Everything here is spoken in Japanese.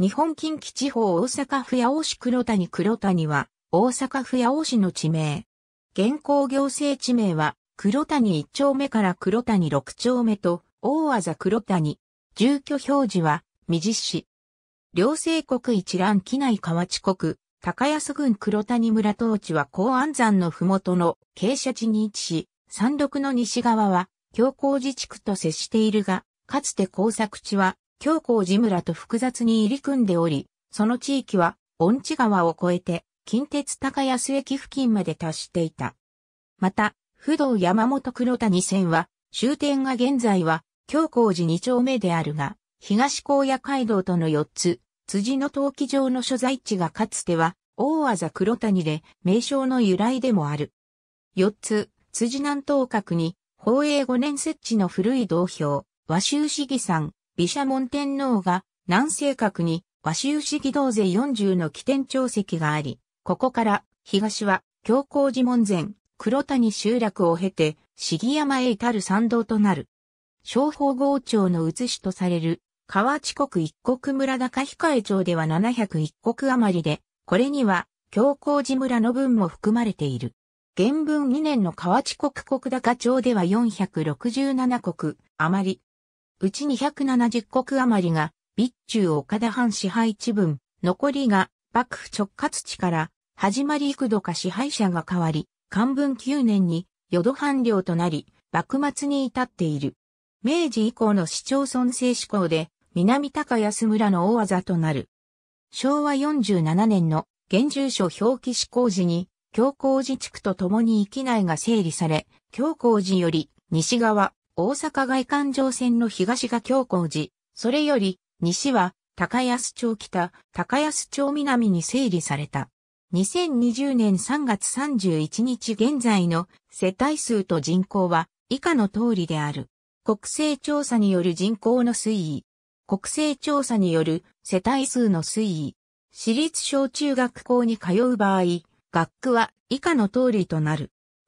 日本近畿地方大阪府八尾市黒谷黒谷は、大阪府八尾市の地名。現行行政地名は、黒谷1丁目から黒谷6丁目と、大技黒谷。住居表示は、未実市。両政国一覧機内河内国、高安郡黒谷村当地は高安山のふもとの傾斜地に位置し、山麓の西側は、強行自治区と接しているが、かつて工作地は、教皇寺村と複雑に入り組んでおり、その地域は、恩地川を越えて、近鉄高安駅付近まで達していた。また、不動山本黒谷線は、終点が現在は、教皇寺二丁目であるが、東高野街道との四つ、辻の陶器場の所在地がかつては、大技黒谷で、名称の由来でもある。四つ、辻南東角に、宝永五年設置の古い道標、和州市議山、毘沙門天皇が南西角に和州市議道勢40の起点長石があり、ここから東は強行寺門前、黒谷集落を経て、議山へ至る参道となる。昭法郷町の写しとされる、河内国一国村高控え町では701国余りで、これには、強行寺村の分も含まれている。原文2年の河内国国高町では467国余り、うち270国余りが、備中岡田藩支配地分、残りが幕府直轄地から始まり幾度か支配者が変わり、漢文9年に淀藩領となり、幕末に至っている。明治以降の市町村制施行で、南高安村の大技となる。昭和47年の現住所表記施行時に、京光寺地区と共に域内が整理され、京光寺より西側、大阪外環状線の東が京光寺、それより西は高安町北、高安町南に整理された。2020年3月31日現在の世帯数と人口は以下の通りである。国勢調査による人口の推移。国勢調査による世帯数の推移。私立小中学校に通う場合、学区は以下の通りとなる。